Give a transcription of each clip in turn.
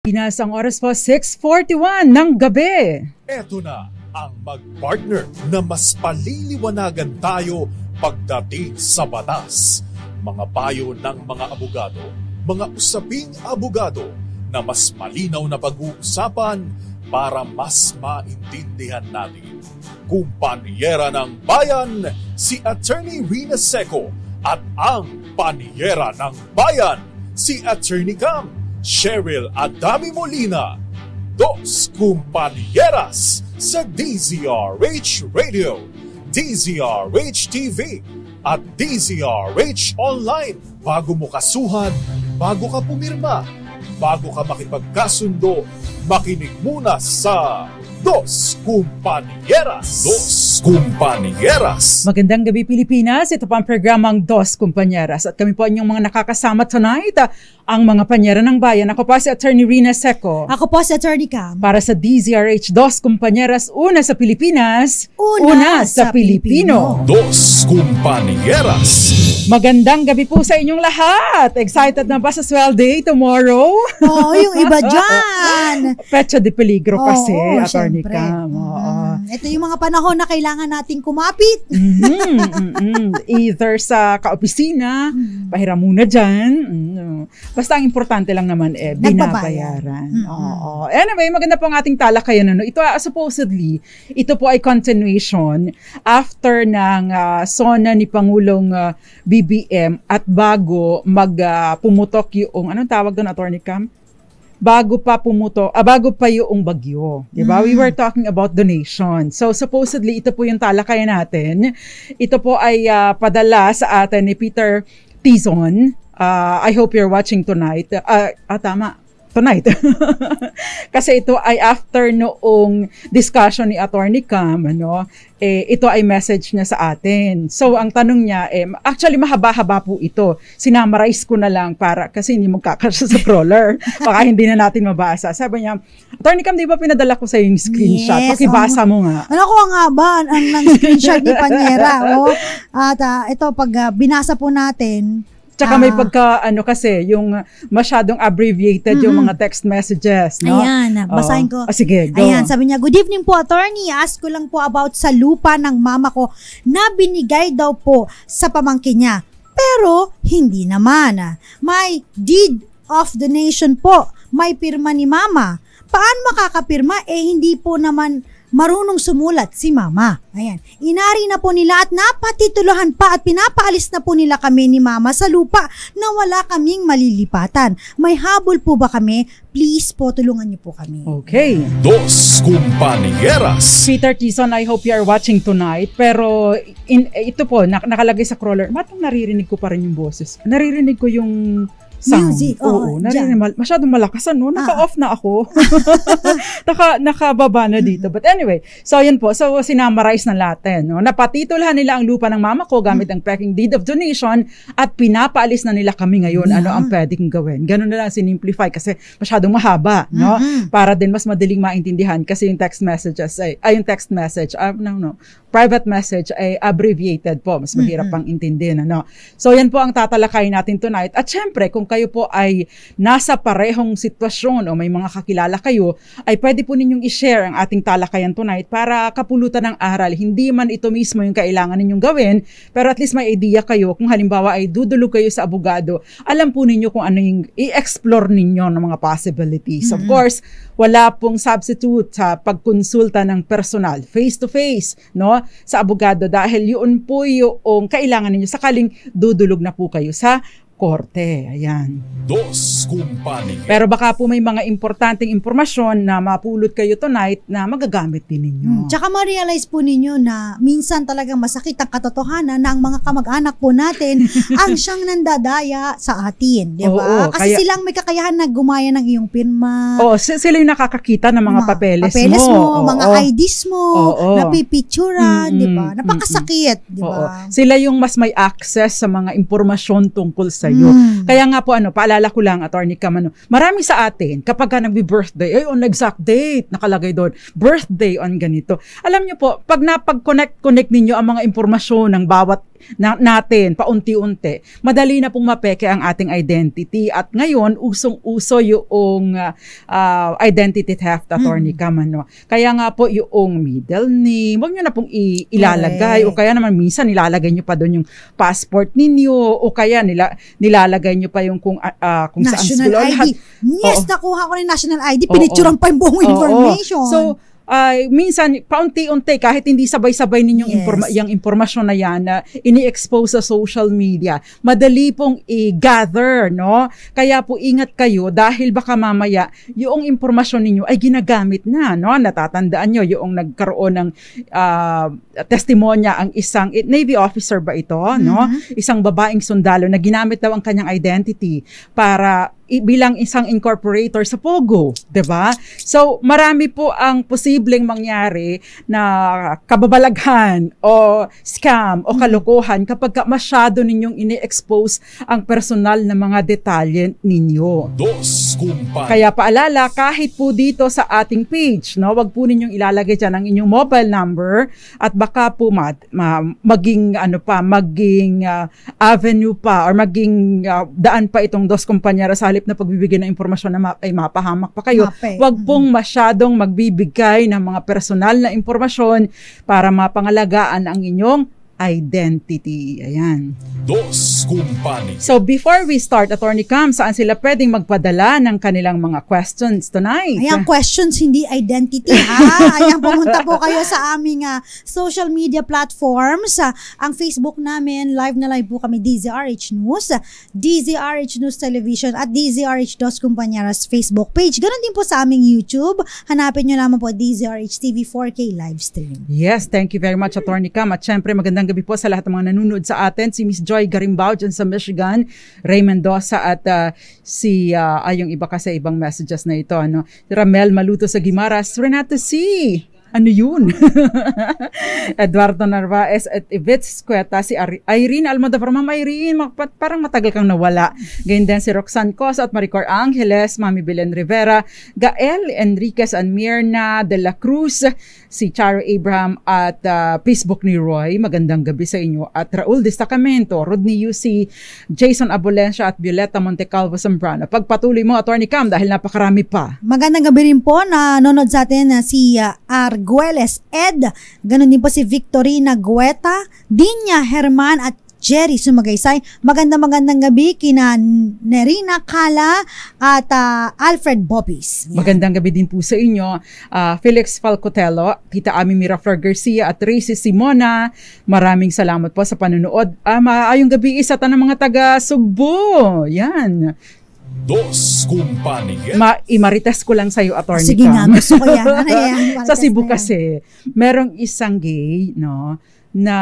Pinas ang oras po 6.41 ng gabi. Eto na ang magpartner na mas paliliwanagan tayo pagdating sa batas. Mga payo ng mga abogado, mga usaping abogado na mas malinaw na pag-uusapan para mas maintindihan natin. Kumpanyera ng bayan, si Attorney Rina Seco at ang panyera ng bayan, si Attorney Cam. Cheryl Adami Molina, dos compañeras sa DZRH Radio, DZRH TV at DZRH Online. Bago mo kasuhan, bago ka pumirma, bago ka makipagkasundo, makinig muna sa Dos Kumpanyeras. Dos Kumpanyeras. Magandang gabi Pilipinas. Ito pa ang programang Dos Kumpanyeras. At kami po ang inyong mga nakakasama tonight ang mga panyera ng bayan. Ako po si Attorney Rina Seco. Ako po si Attorney Cam. Para sa DZRH, dos compañeras, una sa Pilipinas, una, una sa, sa Pilipino. Pilipino. Dos compañeras. Magandang gabi po sa inyong lahat. Excited na ba sa swell day tomorrow? Oo, oh, yung iba dyan. Pecha de peligro oh, kasi, oh, Attorney syempre. Cam. Oo. Oh, oh. Ito yung mga panahon na kailangan nating kumapit. mm-hmm, mm-hmm. Either sa kaopisina, mm-hmm. pahiram muna dyan. Mm-hmm. Basta ang importante lang naman eh, binabayaran. Mm-hmm. Oo. Anyway, maganda po ang ating talakayan. Ano. Ito, uh, supposedly, ito po ay continuation after ng uh, SONA ni Pangulong uh, ah, BBM at bago mag uh, pumutok yung, anong tawag doon, Attorney Cam? bago pa pumuto, ah, bago pa yung bagyo. Di ba? Mm. We were talking about donation. So, supposedly, ito po yung talakayan natin. Ito po ay uh, padala sa atin ni Peter Tizon Uh, I hope you're watching tonight. Uh, ah, tama, tonight. Kasi ito ay after noong discussion ni Attorney Cam, ano, eh, ito ay message niya sa atin. So, ang tanong niya, eh, actually, mahaba-haba po ito. Sinamarize ko na lang para, kasi hindi magkakasya sa crawler. Baka hindi na natin mabasa. Sabi niya, Attorney Cam, di ba pinadala ko sa yung screenshot? Yes, Pakibasa um, mo nga. Ano ko ang haba ang, ang screenshot ni Panera. Oh. At uh, ito, pag uh, binasa po natin, Tsaka ah. may pagka ano kasi yung masyadong abbreviated mm-hmm. yung mga text messages, no? Ayan, basahin ko. Oh, sige, go. Ayan, sabi niya, "Good evening po attorney. Ask ko lang po about sa lupa ng mama ko na binigay daw po sa pamangkin niya. Pero hindi naman. May deed of donation po. May pirma ni mama. Paano makakapirma? Eh hindi po naman marunong sumulat si mama. Ayan. Inari na po nila at napatituluhan pa at pinapaalis na po nila kami ni mama sa lupa na wala kaming malilipatan. May habol po ba kami? Please po, tulungan niyo po kami. Okay. Dos Compañeras. Peter Tison, I hope you are watching tonight. Pero in, ito po, nak- nakalagay sa crawler. Matang naririnig ko pa rin yung boses. Naririnig ko yung sound. Music. Oo, oh, narinig, mal- masyadong malakas ano, ah. naka-off na ako. naka, nakababa na dito. But anyway, so yun po, so sinamarize ng Latin. No? Napatitulhan nila ang lupa ng mama ko gamit mm. ang packing deed of donation at pinapaalis na nila kami ngayon ano ang pwede kong gawin. Ganun na lang sinimplify kasi masyadong mahaba, no? Para din mas madaling maintindihan kasi yung text messages ay, ay yung text message, uh, no, no, private message ay abbreviated po. Mas mahirap pang intindihin. Ano? So yan po ang tatalakay natin tonight. At syempre, kung kayo po ay nasa parehong sitwasyon o may mga kakilala kayo, ay pwede po ninyong i-share ang ating talakayan tonight para kapulutan ng aral. Hindi man ito mismo yung kailangan ninyong gawin, pero at least may idea kayo. Kung halimbawa ay dudulog kayo sa abogado, alam po ninyo kung ano yung i-explore ninyo ng mga possibilities. Mm-hmm. Of course, wala pong substitute sa pagkonsulta ng personal face-to-face no, sa abogado dahil yun po yung kailangan niyo sakaling dudulog na po kayo sa korte. Ayan. Dos kumpanya. Pero baka po may mga importanteng impormasyon na mapulot kayo tonight na magagamit din ninyo. Hmm. Tsaka ma-realize po ninyo na minsan talaga masakit ang katotohanan na ang mga kamag-anak po natin ang siyang nandadaya sa atin. Di ba? Kasi kaya... silang may kakayahan na gumaya ng iyong pirma. Oo, sila yung nakakakita ng mga Ma, papeles, papeles mo. mo oo, mga oo. IDs mo, oo. napipicturan, mm-hmm, di ba? Napakasakit, mm-hmm. di ba? Sila yung mas may access sa mga impormasyon tungkol sa sa'yo. Mm. Kaya nga po, ano, paalala ko lang, Attorney Kamano, marami sa atin, kapag ka nagbi-birthday, ay, oh, on exact date, nakalagay doon, birthday on ganito. Alam niyo po, pag napag-connect-connect ninyo ang mga impormasyon ng bawat na, natin paunti-unti, madali na pong mapeke ang ating identity. At ngayon, usong-uso yung uh, identity theft attorney mm. kamano. Kaya nga po yung middle name, huwag nyo na pong ilalagay. Okay. O kaya naman minsan nilalagay nyo pa doon yung passport ninyo o kaya nila, nilalagay nyo pa yung kung, uh, kung saan school. National ID. Lahat. Yes, oh, nakuha ko na yung national ID. Pinicturan oh, oh. pa yung buong oh, information. So, uh, minsan paunti-unti kahit hindi sabay-sabay ninyong yes. informa- yung impormasyon na yan na uh, ini-expose sa social media. Madali pong i-gather, no? Kaya po ingat kayo dahil baka mamaya yung impormasyon ninyo ay ginagamit na, no? Natatandaan nyo yung nagkaroon ng uh, testimonya ang isang Navy officer ba ito, mm-hmm. no? Isang babaeng sundalo na ginamit daw ang kanyang identity para bilang isang incorporator sa Pogo, 'di ba? So, marami po ang posibleng mangyari na kababalaghan o scam o mm-hmm. kalokohan kapag masyado ninyong ini-expose ang personal na mga detalye ninyo. Dos, kumpa. Kaya paalala kahit po dito sa ating page, no, wag po ninyong ilalagay diyan ang inyong mobile number at baka po mat, ma, maging ano pa, maging uh, avenue pa or maging uh, daan pa itong dos kumpanya sa halip na pagbibigay ng impormasyon na ma- ay mapahamak pa kayo, Mape. wag mm-hmm. pong masyadong magbibigay ng mga personal na impormasyon para mapangalagaan ang inyong identity. Ayan. Dos Company. So before we start, Attorney Cam, saan sila pwedeng magpadala ng kanilang mga questions tonight? Ayan, questions, hindi identity ha. Ayan, pumunta po kayo sa aming uh, social media platforms. Uh, ang Facebook namin, live na live po kami, DZRH News, DZRH News Television at DZRH Dos Compañeras Facebook page. Ganon din po sa aming YouTube. Hanapin nyo naman po DZRH TV 4K live stream. Yes, thank you very much, Attorney Cam. At syempre, magandang magandang gabi po sa lahat ng mga nanonood sa atin. Si Miss Joy Garimbao dyan sa Michigan, Ray Mendoza at uh, si, uh, ay yung iba kasi ibang messages na ito, ano, Ramel Maluto sa Gimaras, Renato C ano yun? Eduardo Narvaez at Yvette Scueta, si Irene Almada. Almodovar. Ma'am Irene, mag- parang matagal kang nawala. Ganyan din si Roxanne Cos at Maricor Angeles, Mami Belen Rivera, Gael Enriquez and Mirna de la Cruz, si Charo Abraham at uh, Facebook ni Roy. Magandang gabi sa inyo. At Raul Destacamento, Rodney UC, Jason Abolencia at Violeta Montecalvo Zambrano. Pagpatuloy mo, Attorney Cam, dahil napakarami pa. Magandang gabi rin po na nanonood sa atin na ah, si uh, R. Argueles Ed, ganun din po si Victorina Gueta, Dinya Herman at Jerry Sumagaysay. Maganda magandang gabi kina Nerina Kala at uh, Alfred Bobis. Yeah. Magandang gabi din po sa inyo, uh, Felix Falcotello, Tita Ami Miraflor Garcia at Tracy Simona. Maraming salamat po sa panonood. Uh, maayong gabi isa ta ng mga taga Sugbo. Yan. Dos kumpanya. Ma imarites ko lang sa iyo attorney. Sige nga, gusto ko yan. Ano yan? Sa Cebu kasi, merong isang gay, no, na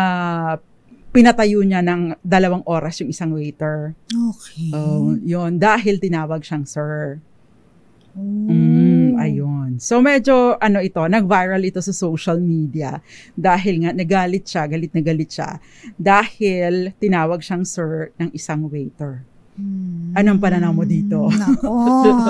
pinatayo niya ng dalawang oras yung isang waiter. Okay. Oh, yun, dahil tinawag siyang sir. Oh. Mm, ayun. So medyo ano ito, nag-viral ito sa social media dahil nga nagalit siya, galit na galit siya dahil tinawag siyang sir ng isang waiter. Hmm. Anong pananaw mo dito? Hmm, nako.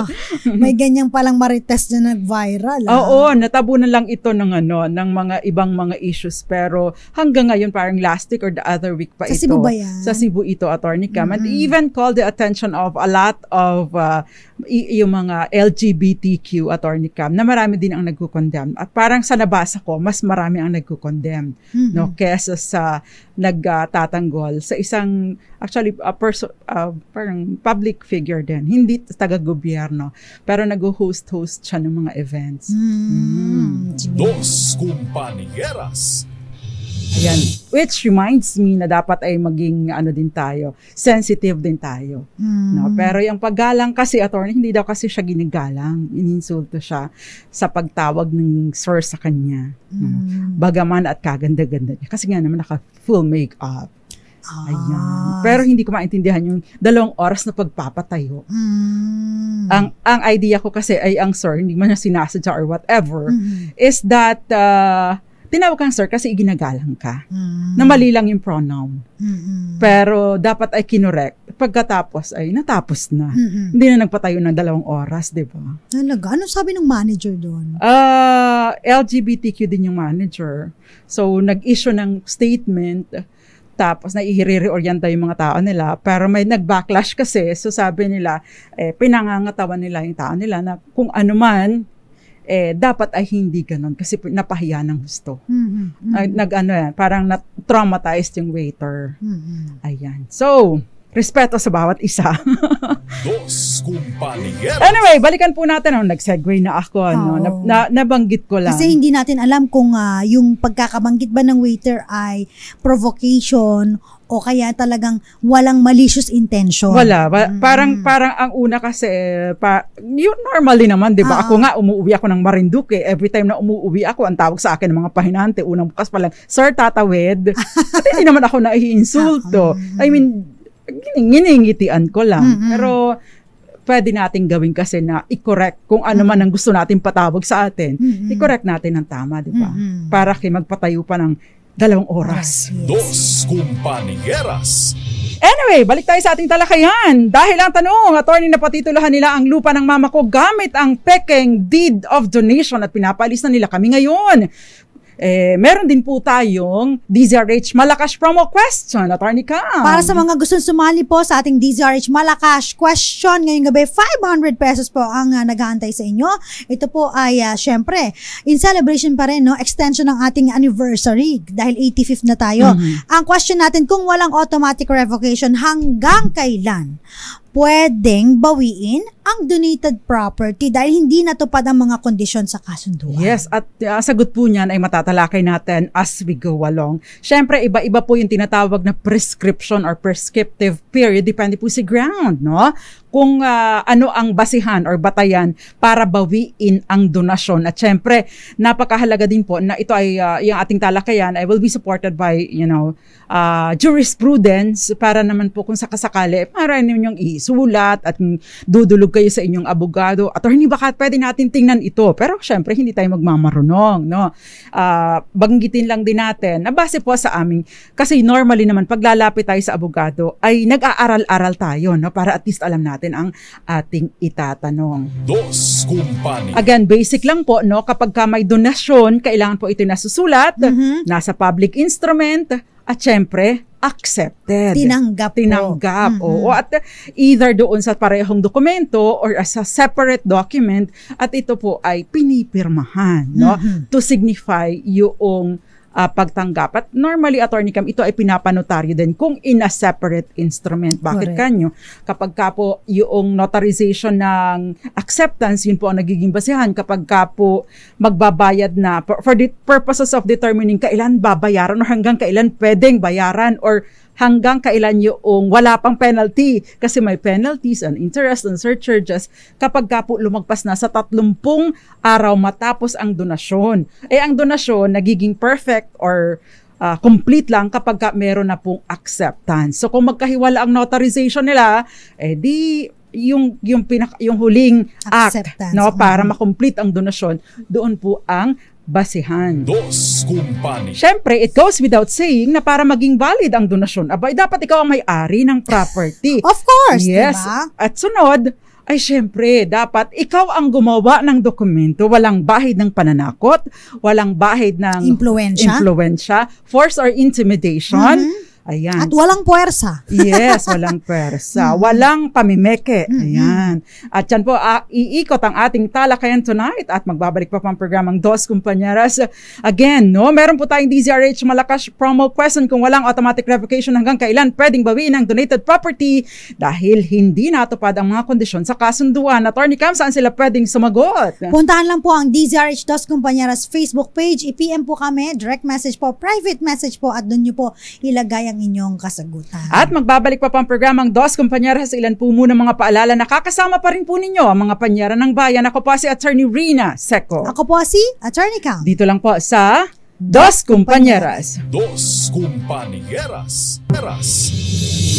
May ganyan palang marites na nag-viral. Ah. Oo, natabunan lang ito ng ano, ng mga ibang mga issues pero hanggang ngayon parang last week or the other week pa Sa ito. Sa Cebu ba yan? Sa Cebu ito, Attorney Cam. Mm-hmm. And even called the attention of a lot of uh, y- yung mga LGBTQ, Attorney Cam, na marami din ang nagko-condemn. At parang sa nabasa ko, mas marami ang nagko-condemn mm-hmm. no kesa sa nagtatanggol uh, sa isang actually a perso- uh, parang public figure din. Hindi taga-gobyerno, pero nag-host-host siya ng mga events. Mm. Mm. Dos Kumpanyeras Ayan. Which reminds me na dapat ay maging ano din tayo, sensitive din tayo. Mm. No? Pero yung paggalang kasi, attorney, hindi daw kasi siya ginigalang. Ininsulto siya sa pagtawag ng sir sa kanya. Mm. No? Hmm. Bagaman at kaganda-ganda niya. Kasi nga naman naka full makeup. Ah. Ayan. Pero hindi ko maintindihan yung dalawang oras na pagpapatayo. Mm. Ang ang idea ko kasi ay ang sir, hindi man niya sinasadya or whatever, mm. is that uh, tinawag kang sir kasi iginagalang ka. Mm. Na mali lang yung pronoun. Mm-hmm. Pero dapat ay kinorek. Pagkatapos ay natapos na. Mm-hmm. Hindi na nagpatayo ng dalawang oras, di ba? Talaga? Ano sabi ng manager doon? Uh, ah, LGBTQ din yung manager. So, nag-issue ng statement tapos naihire-reorienta yung mga tao nila. Pero may nag-backlash kasi, so sabi nila, eh, pinangangatawan nila yung tao nila na kung ano man, eh dapat ay hindi ganun kasi napahiya ng gusto. Mm-hmm. Mm-hmm. nag ano yan, parang traumatized yung waiter. Mm-hmm. Ayan. So, respeto sa bawat isa. Dos Anyway, balikan po natin. Oh, nag-segue na ako. Oh. No? Na, na, nabanggit ko lang. Kasi hindi natin alam kung uh, yung pagkakabanggit ba ng waiter ay provocation o kaya talagang walang malicious intention. Wala. Ba- mm. Parang parang ang una kasi, eh, pa, yun normally naman, di ba? Ah. ako nga, umuwi ako ng Marinduque. Every time na umuwi ako, ang tawag sa akin ng mga pahinante, unang bukas pa lang, Sir Tatawid. At hindi naman ako naiinsulto. Ah, I mean, nginiingitian ko lang. Mm-hmm. Pero pwede nating gawin kasi na i-correct kung ano man ang gusto natin patawag sa atin. Mm-hmm. I-correct natin ng tama, di ba? Mm-hmm. Para kay magpatayo pa ng dalawang oras. Ah, yes. Dos kumpanyeras. Anyway, balik tayo sa ating talakayan. Dahil ang tanong, attorney na patitulahan nila ang lupa ng mama ko gamit ang peking deed of donation at pinapalis na nila kami ngayon. Eh, meron din po tayong DZRH Malakas promo question, Attorney Cam. Para sa mga gustong sumali po sa ating DZRH Malakas question ngayong gabi, 500 pesos po ang uh, nagaantay sa inyo. Ito po ay uh, syempre, in celebration pa rin, no, extension ng ating anniversary dahil 85 na tayo. Mm-hmm. Ang question natin, kung walang automatic revocation, hanggang kailan pwedeng bawiin ang donated property dahil hindi natupad ang mga kondisyon sa kasunduan. Yes, at uh, sagot po niyan ay matatalakay natin as we go along. Siyempre, iba-iba po yung tinatawag na prescription or prescriptive period. Depende po si ground, no? Kung uh, ano ang basihan or batayan para bawiin ang donasyon. At siyempre, napakahalaga din po na ito ay, uh, yung ating talakayan ay will be supported by, you know, uh, jurisprudence para naman po kung sakasakali, para ninyong isulat at dudulog kayo sa inyong abogado, attorney, baka pwede natin tingnan ito. Pero syempre, hindi tayo magmamarunong. No? Uh, banggitin lang din natin, na base po sa aming, kasi normally naman, paglalapit tayo sa abogado, ay nag-aaral-aral tayo no? para at least alam natin ang ating itatanong. Dos Company. Again, basic lang po, no? kapag ka may donasyon, kailangan po ito nasusulat, mm-hmm. nasa public instrument, at syempre, accepted. Tinanggap. Tinanggap. Po. Mm-hmm. Oo. At either doon sa parehong dokumento or as a separate document at ito po ay pinipirmahan, no? Mm-hmm. To signify yung uh, pagtanggap. At normally, Attorney Cam, ito ay pinapanotaryo din kung in a separate instrument. Bakit Correct. kanyo? Kapag ka po yung notarization ng acceptance, yun po ang nagiging basehan. Kapag ka po magbabayad na for the purposes of determining kailan babayaran o hanggang kailan pwedeng bayaran or hanggang kailan yung wala pang penalty kasi may penalties and interest and surcharges kapag ka po lumagpas na sa 30 araw matapos ang donasyon. Eh ang donasyon nagiging perfect or uh, complete lang kapag ka meron na pong acceptance. So kung magkahiwala ang notarization nila, eh di yung yung pinak yung huling Acceptance. act no para mm-hmm. ma-complete ang donasyon doon po ang basehan. Dos Company. Siyempre, it goes without saying na para maging valid ang donasyon, abay, dapat ikaw ang may-ari ng property. of course, yes. diba? At sunod, ay syempre, dapat ikaw ang gumawa ng dokumento. Walang bahid ng pananakot, walang bahid ng influensya, influensya force or intimidation. Mm-hmm Ayan. At walang puwersa. yes, walang puwersa. Mm-hmm. walang pamimeke. Mm-hmm. Ayan. At yan po, uh, iikot ang ating talakayan tonight at magbabalik pa pang programang Dos Kumpanyaras. Again, no, meron po tayong DZRH Malakas promo question kung walang automatic revocation hanggang kailan pwedeng bawiin ang donated property dahil hindi natupad ang mga kondisyon sa kasunduan. Attorney Cam, saan sila pwedeng sumagot? Puntahan lang po ang DZRH Dos Kumpanyaras Facebook page. I-PM po kami, direct message po, private message po at doon nyo po ilagay ang ang inyong kasagutan. At magbabalik pa pang programang Dos Kumpanyaras, ilan po muna mga paalala na kakasama pa rin po ninyo ang mga panyara ng bayan. Ako po si Attorney Rina Seco. Ako po si Attorney Kang. Dito lang po sa Dos Compañeras. Dos Compañeras.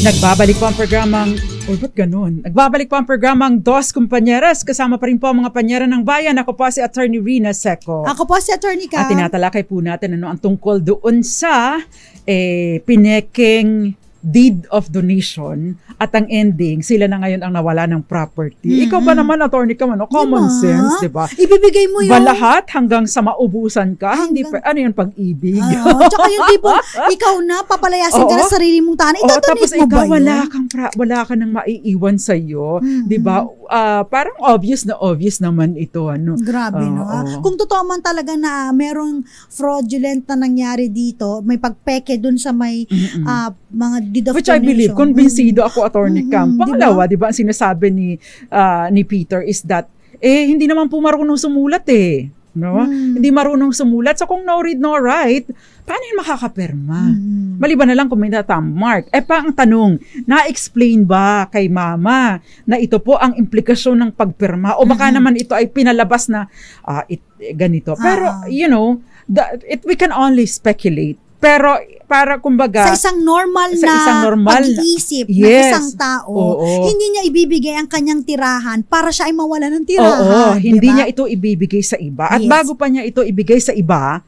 Nagbabalik po ang programang, or ba't ganun? Nagbabalik po ang programang Dos Compañeras. Kasama pa rin po ang mga panyera ng bayan. Ako po si Attorney Rina Seco. Ako po si Attorney Ka. At tinatalakay po natin ano ang tungkol doon sa eh, pineking deed of donation at ang ending, sila na ngayon ang nawala ng property. Mm-hmm. Ikaw ba naman, attorney ka man, no? common diba? sense, di ba? Ibibigay mo yung... Balahat hanggang sa maubusan ka, hanggang... hindi pa, ano yun, pag-ibig. Uh, tsaka yung tipong, ikaw na, papalayasin Oo. ka na sarili mong tahanan. Ito, tapos mo ikaw, ba yun? wala kang, pra- wala ka nang maiiwan sa'yo, mm-hmm. di ba? Uh, parang obvious na obvious naman ito, ano? Grabe, uh, no? Ah. Kung totoo man talaga na uh, merong fraudulent na nangyari dito, may pagpeke dun sa may mm-hmm. uh, mga deed of Which I believe, convinsido ako, mm-hmm. Attorney mm-hmm. Camp. Pangalawa, di ba, ang sinasabi ni, uh, ni Peter is that, eh, hindi naman po marunong sumulat eh. No? Mm. Hindi marunong sumulat. So kung no read, no write, paano yung makakapirma? Mm. Maliban na lang kung may mark. Eh pa ang tanong, na-explain ba kay mama na ito po ang implikasyon ng pagpirma? O baka mm naman ito ay pinalabas na uh, it, ganito. Pero, ah. you know, the, it, we can only speculate pero para kumbaga sa isang normal na sa isang normal pag-iisip yes. ng isang tao, Oo. hindi niya ibibigay ang kanyang tirahan para siya ay mawala ng tirahan. Oo, hindi diba? niya ito ibibigay sa iba. At yes. bago pa niya ito ibigay sa iba,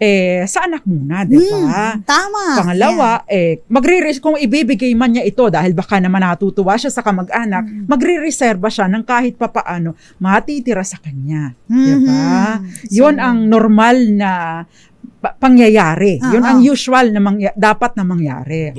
eh, sa anak muna, di ba? Mm, tama. Pangalawa, yeah. eh, magre kung ibibigay man niya ito dahil baka naman natutuwa siya sa kamag-anak, mm. magre-reserva siya ng kahit papaano matitira sa kanya. Mm-hmm. Di ba? Mm-hmm. So, ang normal na pangyayari. Uh-huh. Yun ah, ang ah. usual na mangya- dapat na mangyari.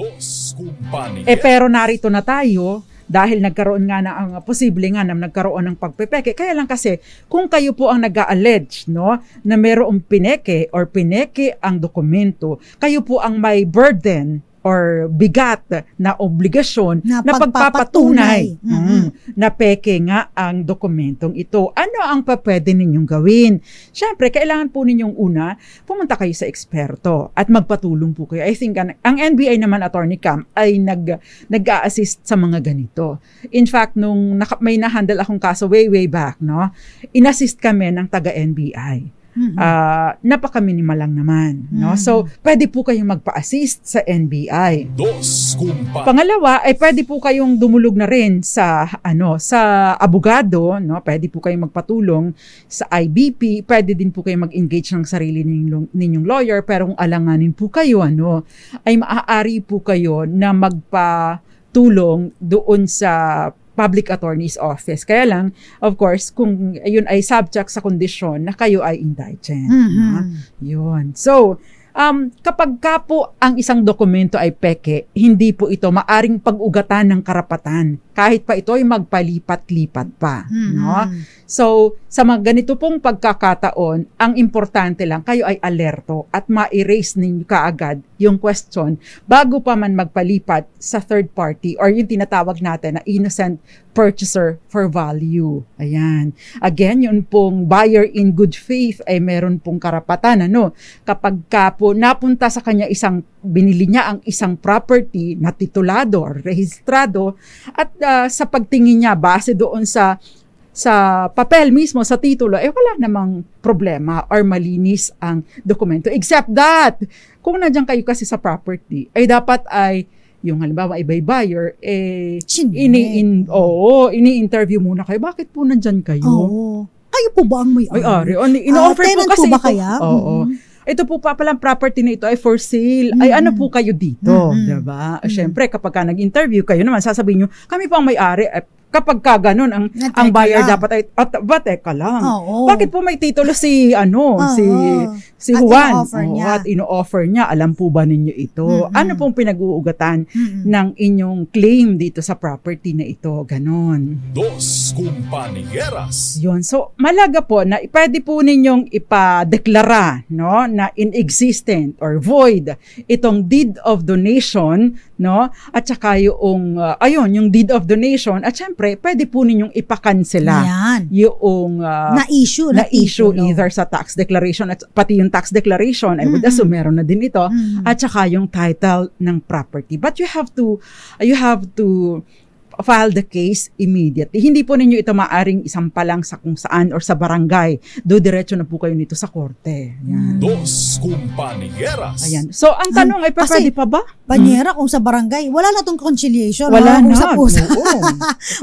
Eh pero narito na tayo dahil nagkaroon nga na ang posible nga na nagkaroon ng pagpepeke. Kaya lang kasi kung kayo po ang nag-allege no na mayroong pineke or pineke ang dokumento, kayo po ang may burden or bigat na obligasyon na, na pagpapatunay mm-hmm. mm-hmm. na peke nga ang dokumentong ito. Ano ang pa ninyong gawin? Siyempre, kailangan po ninyong una, pumunta kayo sa eksperto at magpatulong po kayo. I think ang, NBI naman, Attorney Cam, ay nag, nag-a-assist sa mga ganito. In fact, nung naka, may na-handle akong kaso way, way back, no, in-assist kami ng taga-NBI Mm-hmm. Uh, napaka-minimal lang naman. Mm-hmm. No? So, pwede po kayong magpa-assist sa NBI. Dos, kumpa. Pangalawa, ay pwede po kayong dumulog na rin sa, ano, sa abogado. No? Pwede po kayong magpatulong sa IBP. Pwede din po kayong mag-engage ng sarili ninyong, ninyong lawyer. Pero kung alanganin po kayo, ano, ay maaari po kayo na magpa tulong doon sa public attorney's office. Kaya lang, of course, kung yun ay subject sa kondisyon na kayo ay indigent. Mm-hmm. Ha? Yun. So, um, kapag ka po ang isang dokumento ay peke, hindi po ito maaring pag-ugatan ng karapatan kahit pa ito ay magpalipat-lipat pa, mm-hmm. no? So, sa mga ganito pong pagkakataon, ang importante lang kayo ay alerto at ma-erase ninyo kaagad yung question bago pa man magpalipat sa third party or yung tinatawag natin na innocent purchaser for value. Ayan. Again, yun pong buyer in good faith ay eh, meron pong karapatan ano. Kapag ka po napunta sa kanya isang binili niya ang isang property na titulado or rehistrado at uh, sa pagtingin niya base doon sa sa papel mismo, sa titulo, eh wala namang problema or malinis ang dokumento. Except that, kung nandiyan kayo kasi sa property, ay dapat ay yung halimbawa ay buyer, eh, ini, in, oo, ini-interview muna kayo. Bakit po nandiyan kayo? Oo. Kayo po ba ang may-ari? May-ari. Ino-offer uh, po kasi. Po ba kaya? Oo. Mm-hmm ito po pa palang property na ito ay for sale. Ay mm. ano po kayo dito? Mm. 'Di ba? Mm. Ah, syempre kapag ka nag-interview kayo naman sasabihin niyo, kami po ang may-ari. Eh, kapag ka ganun ang na, ang buyer lang. dapat ay at ba teka lang. Oh, oh. Bakit po may titulo si ano oh, si si at Juan ino-offer oh, at ino-offer niya? Alam po ba ninyo ito? Mm-hmm. Ano pong pinag-uugatan mm-hmm. ng inyong claim dito sa property na ito? Ganon. Dos kumpanyeras. Yun. So malaga po na pwede po ninyong ipadeklara no na inexistent or void itong deed of donation no at saka yung uh, ayun yung deed of donation at syempre syempre, pwede po ninyong ipakansela Yan. yung uh, ah, na-issue, na na-issue no? either sa tax declaration at pati yung tax declaration, mm-hmm. I would assume meron na din ito, mm-hmm. at saka yung title ng property. But you have to, you have to file the case immediately. Hindi po ninyo ito maaring isampalang sa kung saan or sa barangay. Do diretso na po kayo nito sa korte. Yan. Dos kumpanyeras. Ayan. So, ang ah, tanong ay, pwede pa ba? Panyera, kung sa barangay, wala na tong conciliation. Wala na. Usap -usap. Oo.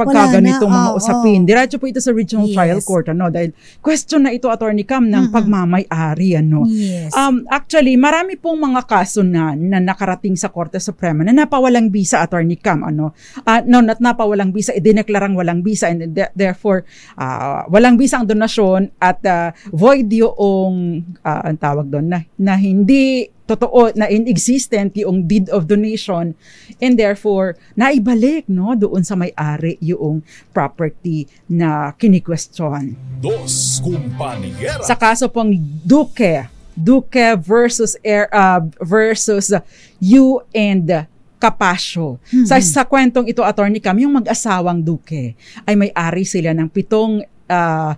Pagka ganito mga oh, usapin. Diretso po ito sa regional yes. trial court. Ano? Dahil question na ito, Attorney Cam, ng uh-huh. pagmamay-ari. Ano? Yes. Um, actually, marami pong mga kaso na, na nakarating sa Korte Suprema na napawalang bisa, Attorney Cam. Ano? Uh, no, not napawalang visa, idineklarang walang visa and de- therefore uh, walang visa ang donasyon at uh, void yung uh, ang tawag doon na, na hindi totoo na inexistent yung deed of donation and therefore naibalik no doon sa may-ari yung property na kini-question. Dos kumpanyera. Sa kaso pong Duque, Duque versus Air, uh, versus you and Capasio. Mm-hmm. Sa, sa kwentong ito, attorney kami, yung mag-asawang duke ay may-ari sila ng pitong uh,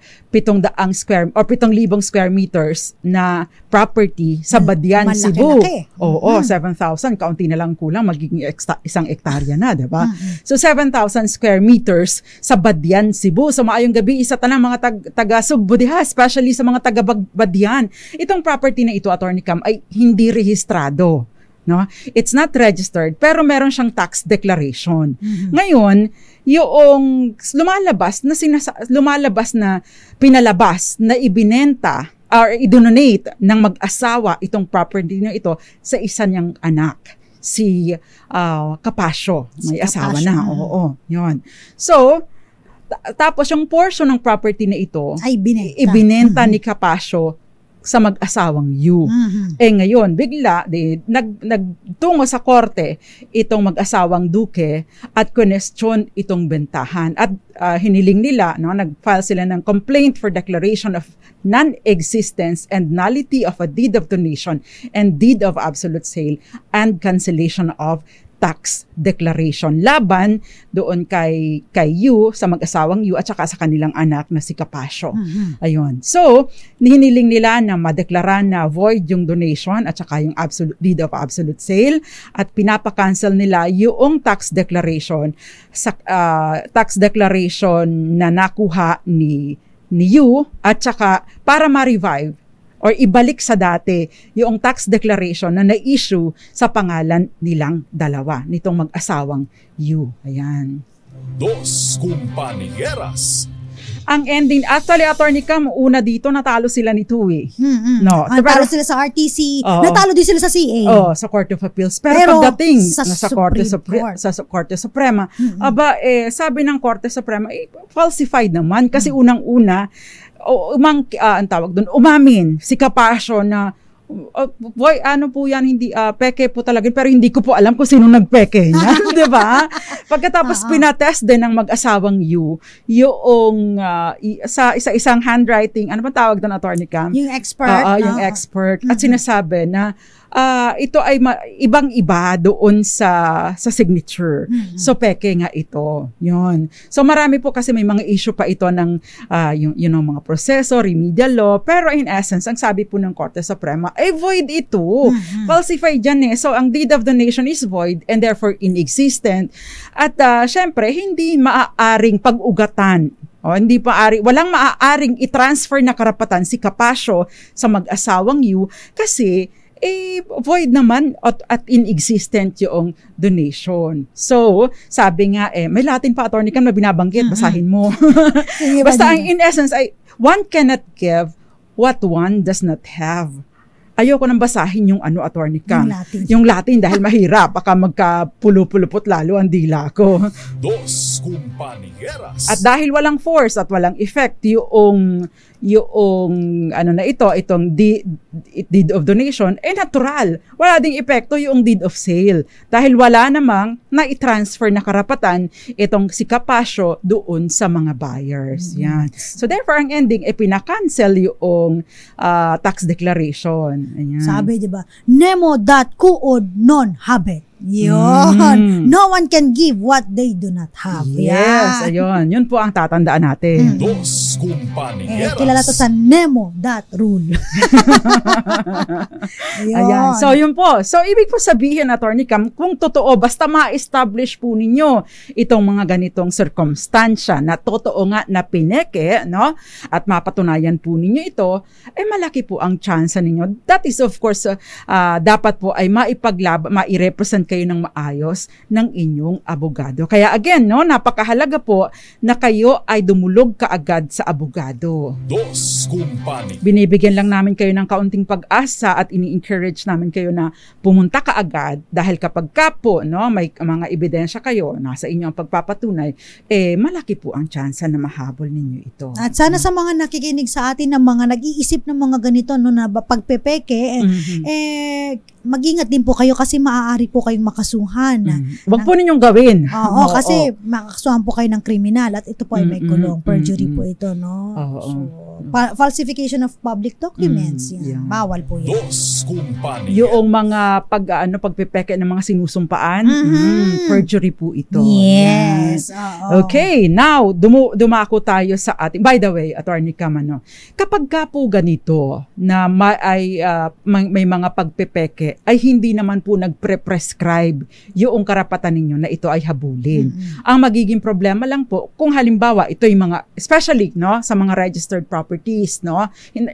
daang square or pitong libong square meters na property sa mm-hmm. Badian, Malaki, Cebu. Laki. Mm-hmm. Oo, hmm. 7,000. Kaunti na lang kulang, magiging eksta, isang ektarya na, di ba? Hmm. So, 7,000 square meters sa Badian, Cebu. So, maayong gabi, isa tanang mga tag, taga Subbudiha, especially sa mga taga Badian. Itong property na ito, Attorney Cam, ay hindi rehistrado. No? It's not registered, pero meron siyang tax declaration. Mm-hmm. Ngayon, yung lumalabas na sinasa- lumalabas na pinalabas na ibinenta or idonate ng mag-asawa itong property na ito sa isa niyang anak si uh, ah, Kapasyo may si asawa na oo, oo yun so tapos yung portion ng property na ito ay binenta, ibinenta mm-hmm. ni Kapasyo sa mag-asawang you. Mm-hmm. Eh ngayon, bigla di, nag nagtungo sa korte itong mag-asawang Duque at kunestyon itong bentahan at uh, hiniling nila no nag-file sila ng complaint for declaration of non-existence and nullity of a deed of donation and deed of absolute sale and cancellation of tax declaration laban doon kay kay Yu sa mag-asawang Yu at saka sa kanilang anak na si Capasio. Mm-hmm. Ayun. So, hiniling nila na madeklara na void yung donation at saka yung absolute deed of absolute sale at pinapa-cancel nila yung tax declaration sa uh, tax declaration na nakuha ni ni Yu at saka para ma-revive or ibalik sa dati yung tax declaration na na-issue sa pangalan nilang dalawa, nitong mag-asawang you. Ayan. Dos Compañeras ang ending actually attorney Cam una dito natalo sila ni Tui. Eh. Mm-hmm. No, ah, natalo sila sa RTC, oh, natalo din sila sa CA. Oh, sa Court of Appeals. Pero, Pero pagdating sa, na, sa Korte Suprema, sa Korte Suprema, mm-hmm. aba eh sabi ng Korte Suprema, eh, falsified naman kasi mm-hmm. unang-una o umang uh, ang tawag doon, umamin si Kapasyo na uh, oh, boy, ano po yan, hindi, uh, peke po talaga, pero hindi ko po alam kung sino nagpeke niya, di ba? Pagkatapos uh-huh. pinatest din ng mag-asawang you, yung uh, ah, sa isa-isang handwriting, ano ba tawag doon, attorney Cam? Yung expert. Uh, uh, yung uh-huh. expert. At mm-hmm. sinasabi na, uh, ito ay ma- ibang-iba doon sa sa signature. Mm-hmm. So peke nga ito. 'Yon. So marami po kasi may mga issue pa ito ng uh, yung you know mga proseso, remedial law, pero in essence ang sabi po ng Korte Suprema, eh void ito. Mm-hmm. Falsify diyan eh. So ang deed of donation is void and therefore inexistent. At uh, syempre hindi maaaring pag-ugatan o, hindi pa ari, walang maaaring i-transfer na karapatan si Kapasyo sa mag-asawang you kasi eh void naman at, at inexistent yung donation. So, sabi nga eh, may Latin pa attorney kan na binabanggit, basahin mo. Basta ang in essence ay one cannot give what one does not have. Ayoko nang basahin yung ano attorney kan. Yung Latin. Yung Latin dahil mahirap. Baka magkapulupulupot lalo ang dila ko. Dos At dahil walang force at walang effect yung yung ano na ito, itong deed, deed of donation, eh natural. Wala ding epekto yung deed of sale. Dahil wala namang na-transfer na karapatan itong si Capasio doon sa mga buyers. Mm-hmm. Yan. So therefore, ang ending, eh pinakancel yung uh, tax declaration. Ayan. Sabi, di ba? Nemo dat kuod non habet. Yun. Mm. No one can give what they do not have. Yes, Yan. ayun. Yun po ang tatandaan natin. Mm. Dos kumpaneras. Eh, kilala to sa Nemo, that rule. ayun. So, yun po. So, ibig po sabihin, Attorney Cam, kung totoo, basta ma-establish po ninyo itong mga ganitong circumstansya na totoo nga na pineke, no? At mapatunayan po ninyo ito, eh malaki po ang chance ninyo. That is, of course, uh, dapat po ay maipaglaban, mairepresent kayo ng maayos ng inyong abogado. Kaya again, no, napakahalaga po na kayo ay dumulog kaagad sa abogado. Dos kumpani. Binibigyan lang namin kayo ng kaunting pag-asa at ini-encourage namin kayo na pumunta kaagad dahil kapag ka po, no, may mga ebidensya kayo, nasa inyo ang pagpapatunay, eh malaki po ang tsansa na mahabol ninyo ito. At sana mm. sa mga nakikinig sa atin ng mga nag-iisip ng mga ganito no na pagpepeke, eh, mm-hmm. eh mag-ingat din po kayo kasi maaari po kayong tayong makasuhan. Mm. Wag po ninyong gawin. Oo, oo kasi oo. makakasuhan po kayo ng kriminal at ito po ay may kulong. Mm, Perjury po ito, no? Oo, so, pa- falsification of public documents. Mm, yan. Yeah. Bawal po yan. Dos kumpanya. Yung mga pag, ano, pagpepeke ng mga sinusumpaan, mm-hmm. mm, perjury po ito. Yes. yes. Oo. Okay, now, dumu- dumako tayo sa ating, by the way, Attorney Camano, kapag ka po ganito na ma- ay, uh, may, may mga pagpepeke, ay hindi naman po nagpre-prescribe prescribe yung karapatan ninyo na ito ay habulin. Mm-hmm. Ang magiging problema lang po kung halimbawa ito yung mga especially no sa mga registered properties no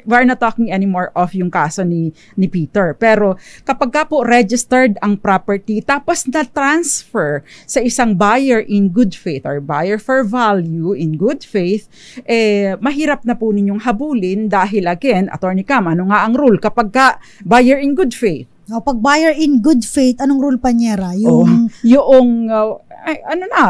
we're not talking anymore of yung kaso ni ni Peter pero kapag ka po registered ang property tapos na transfer sa isang buyer in good faith or buyer for value in good faith eh mahirap na po ninyong habulin dahil again attorney Cam ano nga ang rule kapag ka buyer in good faith o, pag buyer in good faith, anong rule pa niya? Yung, oh, yung uh, ay, ano na,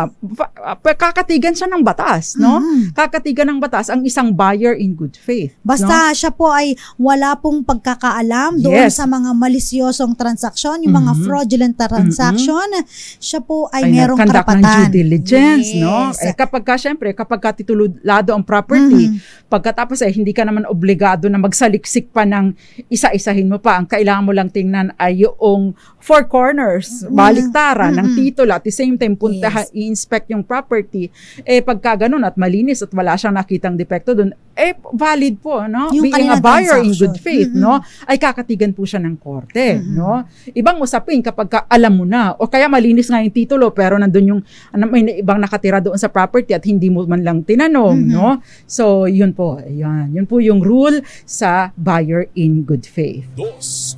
ah, kakatigan siya ng batas, no? Mm-hmm. Kakatigan ng batas ang isang buyer in good faith. Basta no? siya po ay wala pong pagkakaalam doon sa mga malisyosong transaksyon, yung mm-hmm. mga fraudulent transaction, mm-hmm. siya po ay, ay merong karapatan. ng due diligence, yes. no? Eh, kapag ka, syempre, kapag ka titulado ang property, mm-hmm. pagkatapos ay eh, hindi ka naman obligado na magsaliksik pa ng isa-isahin mo pa. Ang kailangan mo lang tingnan ay yung four corners, baliktaran mm-hmm. ng titulo at the same time puntahan, yes. i-inspect yung property, eh pagka ganun at malinis at wala siyang nakitang depekto doon, eh valid po, no? Yung Being a buyer in good faith, mm-hmm. no? Ay kakatigan po siya ng korte, mm-hmm. no? Ibang usapin kapag ka alam mo na o kaya malinis nga yung titulo pero nandun yung ano, may ibang nakatira doon sa property at hindi mo man lang tinanong, mm-hmm. no? So, yun po. Ayan. Yun po yung rule sa buyer in good faith. Dos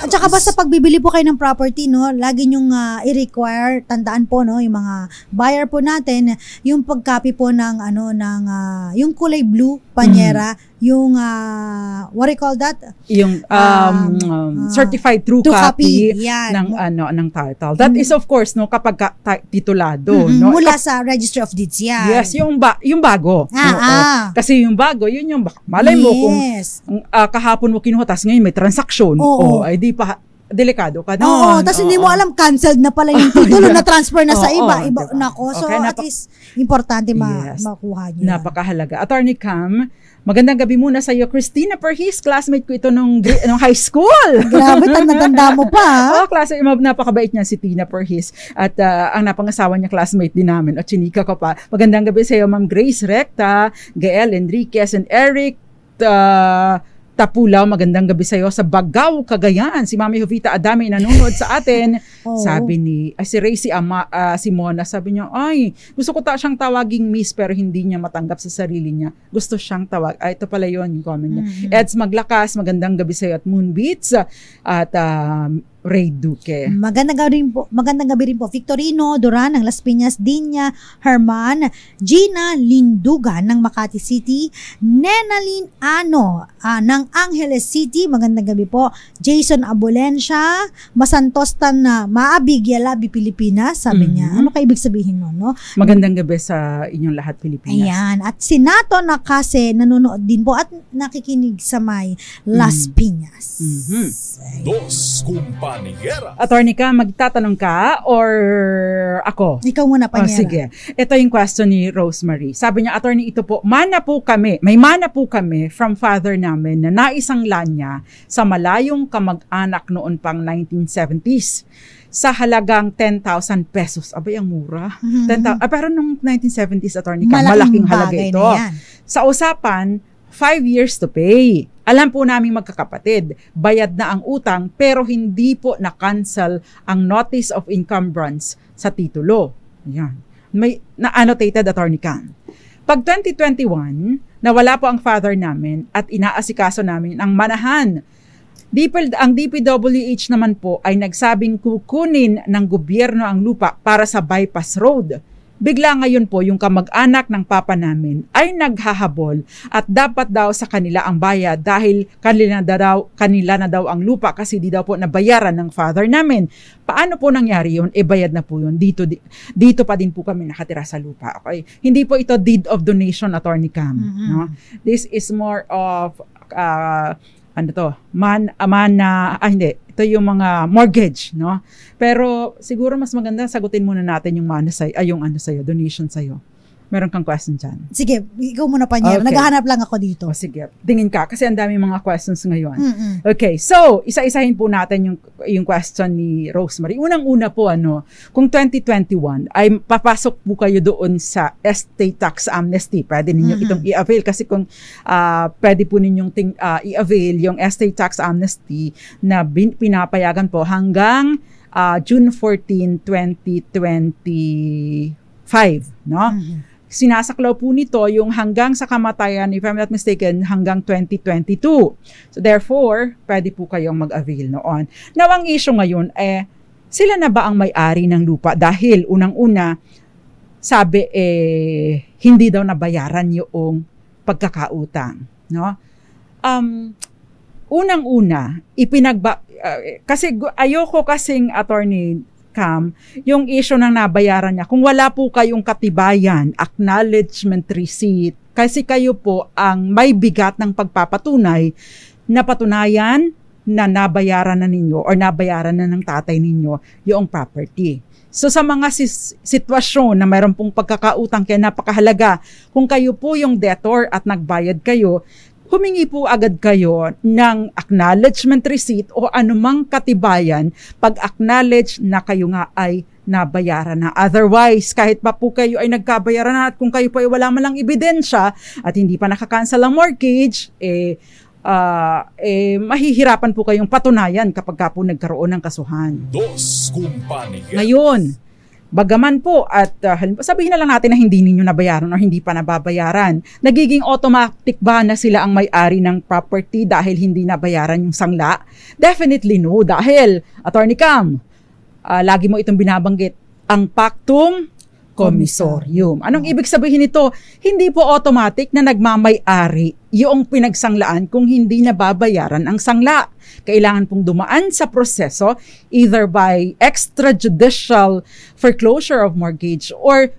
At saka basta pagbibili po kayo ng property, no? Lagi nyong uh, i-require, tandaan po no yung mga buyer po natin yung pagkapi po ng ano ng uh, yung kulay blue panyera mm. yung uh, what do you call that yung um, um uh, certified true, copy, copy yan. ng ano ng title that mm. is of course no kapag ka, titulado mm-hmm. no mula Kap- sa registry of deeds yan yes yung ba yung bago ah, Ah. kasi yung bago yun yung malay yes. mo kung uh, kahapon mo kinuha tas ngayon may transaction oo oh, oh, ay di pa delikado ka noon. Oo, tapos hindi mo alam, canceled na pala yung titulo, na-transfer na sa iba. iba diba? Nako, so okay, at least, importante ma- yes. makuha niya. Napakahalaga. Attorney Cam, magandang gabi muna sa iyo. Christina Perhis, classmate ko ito nung, nung high school. Grabe, tanda mo pa. Oo, ah. oh, klase, napakabait niya si Tina Perhis. At uh, ang napangasawa niya, classmate din namin, o chinika ko pa. Magandang gabi sa iyo, Ma'am Grace Recta, Gael Enriquez, and Eric, uh, Tapulaw, magandang gabi sa iyo sa Bagaw, Cagayan. Si Mami Jovita Adami nanonood sa atin. oh. Sabi ni, ay, si Ray, si, Ama, uh, ah, si Mona, sabi niya, ay, gusto ko ta siyang tawaging miss pero hindi niya matanggap sa sarili niya. Gusto siyang tawag. Ay, ah, ito pala yun yung comment niya. Mm-hmm. Eds, maglakas, magandang gabi sa iyo at Moonbeats. At uh, Ray Duque. Magandang gabi rin po, magandang gabi rin po Victorino, Duran ng Las Piñas, Dinya, Herman, Gina Lindugan ng Makati City, Nenalin Ano uh, ng Angeles City, magandang gabi po, Jason Abolencia, Masantos Tan na Maabig Yalabi, Pilipinas, sabi mm-hmm. niya. Ano kaibig sabihin nun, no? Magandang gabi sa inyong lahat, Pilipinas. Ayan, at Senato na kasi nanonood din po at nakikinig sa may Las mm-hmm. Piñas. Mm-hmm. Dos kumpa Maniera. Attorney ka, magtatanong ka or ako? Ikaw muna, Panyera. Oh, sige. Ito yung question ni Rosemary. Sabi niya, attorney, ito po, mana po kami, may mana po kami from father namin na naisanglan niya sa malayong kamag-anak noon pang 1970s sa halagang 10,000 pesos. Abay, ang mura. Mm-hmm. 10, ah, pero nung 1970s, attorney, ka, malaking, malaking halaga ito. Sa usapan, 5 years to pay. Alam po namin magkakapatid, bayad na ang utang pero hindi po na-cancel ang notice of encumbrance sa titulo. Yan. May na-annotated attorney can. Pag 2021, nawala po ang father namin at inaasikaso namin ang manahan. DPL, ang DPWH naman po ay nagsabing kukunin ng gobyerno ang lupa para sa bypass road Bigla ngayon po yung kamag-anak ng papa namin ay naghahabol at dapat daw sa kanila ang bayad dahil kanila na daw, kanila na daw ang lupa kasi di daw po nabayaran ng father namin. Paano po nangyari yun? E bayad na po yun. Dito, dito pa din po kami nakatira sa lupa. Okay? Hindi po ito deed of donation, Attorney Cam. Mm-hmm. No? This is more of uh, ano to, man, uh, man na, ah, hindi, ito yung mga mortgage, no? Pero siguro mas maganda sagutin muna natin yung mana sa ay yung ano sa iyo, donation sa iyo meron kang question dyan. Sige, ikaw muna pa niya. Okay. Naghahanap lang ako dito. O, oh, sige, tingin ka kasi ang dami mga questions ngayon. Mm-mm. Okay, so isa-isahin po natin yung, yung question ni Rosemary. Unang-una po, ano, kung 2021 ay papasok po kayo doon sa estate tax amnesty, pwede ninyo mm-hmm. itong i-avail kasi kung uh, pwede po ninyong ting, uh, i-avail yung estate tax amnesty na bin, pinapayagan po hanggang uh, June 14, 2025, no? Mm-hmm sinasaklaw po nito yung hanggang sa kamatayan, if I'm not mistaken, hanggang 2022. So therefore, pwede po kayong mag-avail noon. Now, ang issue ngayon, eh, sila na ba ang may-ari ng lupa? Dahil unang-una, sabi eh, hindi daw nabayaran yung pagkakautang. No? Um, unang-una, ipinagba, uh, kasi ayoko kasing attorney outcome yung issue ng nabayaran niya. Kung wala po kayong katibayan, acknowledgement receipt, kasi kayo po ang may bigat ng pagpapatunay na patunayan na nabayaran na ninyo or nabayaran na ng tatay ninyo yung property. So sa mga sis- sitwasyon na mayroon pong pagkakautang kaya napakahalaga kung kayo po yung debtor at nagbayad kayo, humingi po agad kayo ng acknowledgement receipt o anumang katibayan pag acknowledge na kayo nga ay nabayaran na. Otherwise, kahit pa po kayo ay nagkabayaran na at kung kayo po ay wala man lang ebidensya at hindi pa nakakancel ang mortgage, eh, uh, eh, mahihirapan po kayong patunayan kapag ka po nagkaroon ng kasuhan. Dos kumpanya. Ngayon, Bagaman po at uh, sabihin na lang natin na hindi ninyo nabayaran o hindi pa nababayaran, nagiging automatic ba na sila ang may-ari ng property dahil hindi nabayaran yung sangla? Definitely no dahil, Attorney Cam, uh, lagi mo itong binabanggit, ang paktong Komisorium. Anong ibig sabihin nito? Hindi po automatic na nagmamay-ari yung pinagsanglaan kung hindi nababayaran ang sangla. Kailangan pong dumaan sa proseso either by extrajudicial foreclosure of mortgage or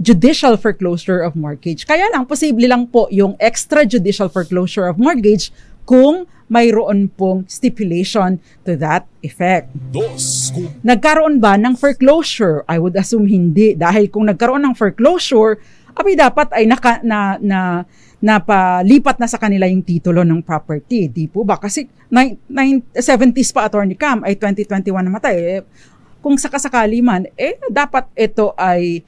judicial foreclosure of mortgage. Kaya lang, posible lang po yung extrajudicial foreclosure of mortgage kung mayroon pong stipulation to that effect. Dos. Nagkaroon ba ng foreclosure? I would assume hindi dahil kung nagkaroon ng foreclosure, abay dapat ay naka, na, na napalipat na sa kanila yung titulo ng property. Di po ba? Kasi 70 s pa Attorney Cam ay 2021 namatay. Eh, kung sakasakali man, eh dapat ito ay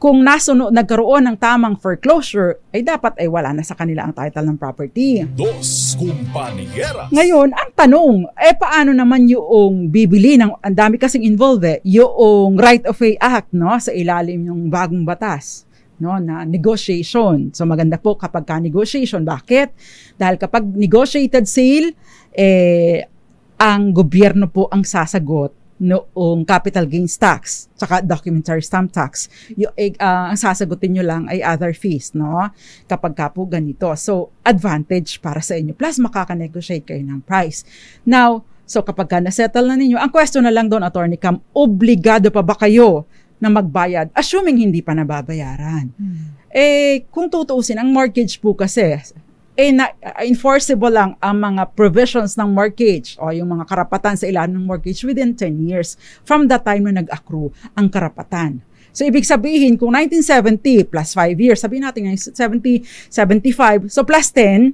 kung nasunod nagkaroon ng tamang foreclosure, ay dapat ay wala na sa kanila ang title ng property. Dos kumpanyeras. Ngayon, ang tanong, eh paano naman yung bibili ng, ang dami kasing involved eh, yung right of way act, no, sa ilalim ng bagong batas no na negotiation. So maganda po kapag ka negotiation. Bakit? Dahil kapag negotiated sale eh ang gobyerno po ang sasagot noong capital gains tax, tsaka documentary stamp tax, yung, uh, ang sasagutin niyo lang ay other fees, no? Kapag ka po ganito. So, advantage para sa inyo. Plus, makaka-negotiate kayo ng price. Now, so kapag ka na-settle na ninyo, ang question na lang doon, Attorney Cam, obligado pa ba kayo na magbayad, assuming hindi pa nababayaran? Hmm. Eh, kung tutuusin, ang mortgage po kasi, eh, na, ah, enforceable lang ang mga provisions ng mortgage o yung mga karapatan sa ilan ng mortgage within 10 years from the time na nag-accrue ang karapatan. So, ibig sabihin, kung 1970 plus 5 years, sabihin natin 70, 75, so plus 10,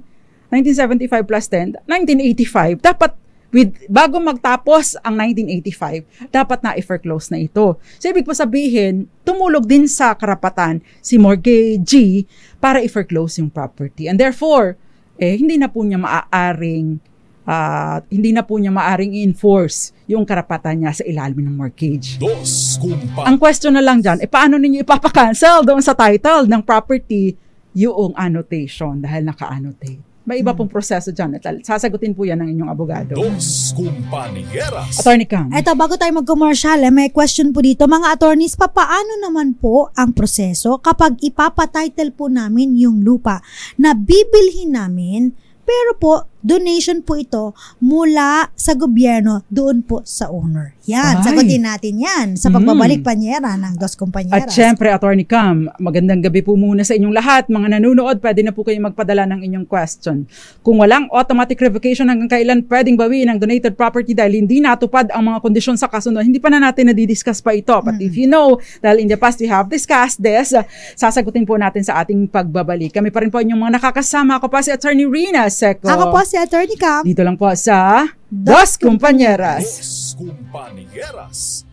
1975 plus 10, 1985, dapat with, bago magtapos ang 1985, dapat na i close na ito. So, ibig sabihin, tumulog din sa karapatan si mortgagee para i close yung property. And therefore, eh, hindi na po niya maaaring uh, hindi na po niya maaring enforce yung karapatan niya sa ilalim ng mortgage. Dos, Ang question na lang diyan, eh, paano ninyo ipapa-cancel doon sa title ng property yung annotation dahil naka-annotate? May iba hmm. pong proseso dyan. At sasagutin po yan ng inyong abogado. Dos Compañeras. Attorney Cam. Eto, bago tayo mag-commercial, eh, may question po dito. Mga attorneys, paano naman po ang proseso kapag ipapatitle po namin yung lupa na bibilhin namin pero po Donation po ito mula sa gobyerno doon po sa owner. Yan, Ay. sagutin natin yan sa mm. pagbabalik mm. panyera ng Dos Kumpanyeras. At syempre, Attorney Cam, magandang gabi po muna sa inyong lahat. Mga nanonood, pwede na po kayo magpadala ng inyong question. Kung walang automatic revocation hanggang kailan pwedeng bawiin ang donated property dahil hindi natupad ang mga kondisyon sa kasunod, hindi pa na natin nadidiscuss pa ito. But mm. if you know, dahil in the past we have discussed this, sasagutin po natin sa ating pagbabalik. Kami pa rin po inyong mga nakakasama. Ako pa si Attorney Rina Seco. Ako po si si Attorney Cam. Dito lang po sa Dos Kumpanyeras. Dos Kumpanyeras.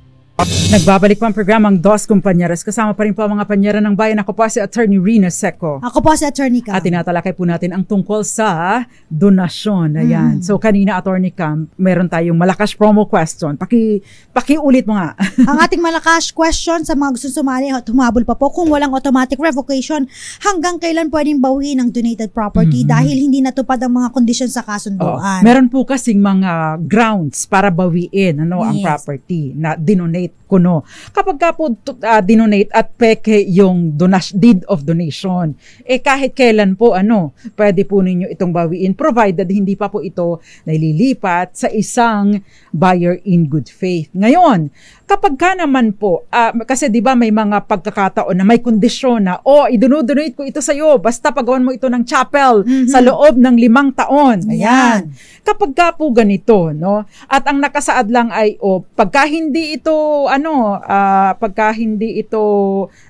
Nagbabalik po ang programang Dos Kumpanyeras. Kasama pa rin po ang mga panyera ng bayan. Ako po si Attorney Rina Seco. Ako po si Attorney Cam. At tinatalakay po natin ang tungkol sa donasyon. Ayan. Mm. So kanina, Attorney Cam, meron tayong malakas promo question. Paki, pakiulit mo nga. ang ating malakas question sa mga gusto sumali at humabol pa po kung walang automatic revocation, hanggang kailan pwedeng bawiin ang donated property mm. dahil hindi natupad ang mga kondisyon sa kasunduan? Oh, meron po kasing mga grounds para bawiin ano, yes. ang property na dinonate Street kuno. Kapag ka po uh, dinonate at peke yung donation, deed of donation, eh kahit kailan po ano, pwede po ninyo itong bawiin provided hindi pa po ito nililipat sa isang buyer in good faith. Ngayon, kapag ka naman po, uh, kasi di ba may mga pagkakataon na may kondisyon na, oh, idonodonate ko ito sa iyo, basta pagawan mo ito ng chapel mm-hmm. sa loob ng limang taon. Ayan. Kapag ka po ganito, no? At ang nakasaad lang ay, oh, pagka hindi ito, ano, ano, uh, pagka hindi ito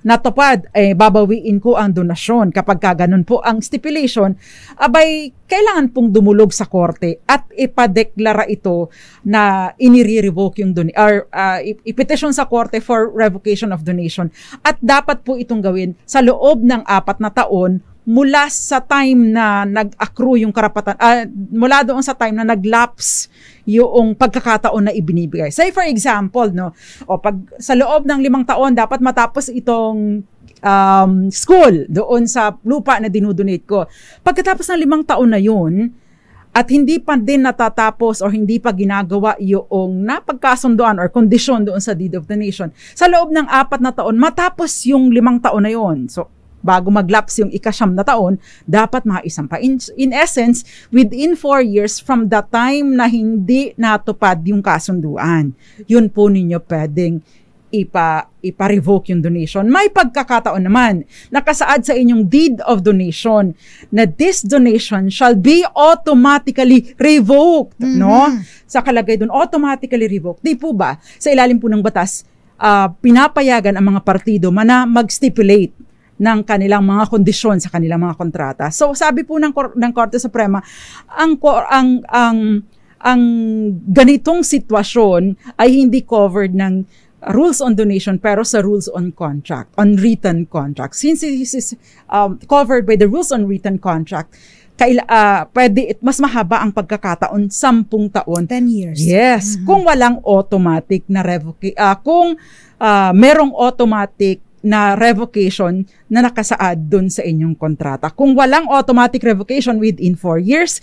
natupad, eh, babawiin ko ang donasyon. Kapag ganun po ang stipulation, abay, kailangan pong dumulog sa korte at ipadeklara ito na inire-revoke yung donation, or uh, ipetition sa korte for revocation of donation. At dapat po itong gawin sa loob ng apat na taon mula sa time na nag-accrue yung karapatan, uh, mula doon sa time na nag naglaps yung pagkakataon na ibinibigay. Say for example, no, o pag sa loob ng limang taon dapat matapos itong um, school doon sa lupa na dinudonate ko. Pagkatapos ng limang taon na yun, at hindi pa din natatapos or hindi pa ginagawa yung napagkasunduan or kondisyon doon sa deed of donation, Sa loob ng apat na taon, matapos yung limang taon na yon. So, bago maglapse yung ikasyam na taon, dapat maisampa. In, in essence, within 4 years from the time na hindi natupad yung kasunduan, yun po ninyo pwedeng ipa ipa-revoke yung donation. May pagkakataon naman nakasaad sa inyong deed of donation na this donation shall be automatically revoked, mm-hmm. no? Sa kalagay doon automatically revoked. Di po ba? Sa ilalim po ng batas, uh, pinapayagan ang mga partido mana mag-stipulate ng kanilang mga kondisyon sa kanilang mga kontrata. So sabi po ng Kor- ng Korte Suprema, ang ang ang ang ganitong sitwasyon ay hindi covered ng rules on donation pero sa rules on contract, on written contract. Since this is um, covered by the rules on written contract, kaila, uh, pwede, mas mahaba ang pagkakataon, sampung taon. 10 years. Yes. Mm-hmm. Kung walang automatic na revoke, uh, ah, kung uh, merong automatic na revocation na nakasaad dun sa inyong kontrata. Kung walang automatic revocation within 4 years,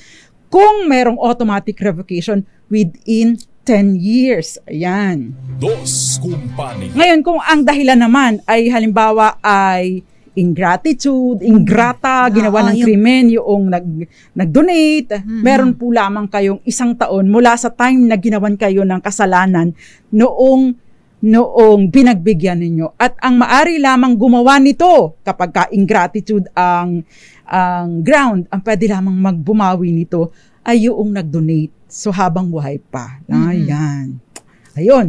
kung merong automatic revocation within 10 years. Ayan. Dos kumpanya. Ngayon, kung ang dahilan naman ay halimbawa ay ingratitude, hmm. ingrata, ginawa ah, ng yung... krimen yung nag nag-donate. Mm-hmm. Meron po lamang kayong isang taon mula sa time na ginawan kayo ng kasalanan noong noong binagbigyan ninyo. At ang maari lamang gumawa nito kapag ingratitude ang, ang ground, ang pwede lamang magbumawi nito ay yung nag-donate. So habang buhay pa. Ayan. Ah, mm-hmm. Ayun.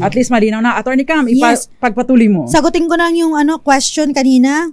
At least malinaw na. Attorney Cam, ipas, yes. pagpatuloy mo. Sagutin ko lang yung ano question kanina.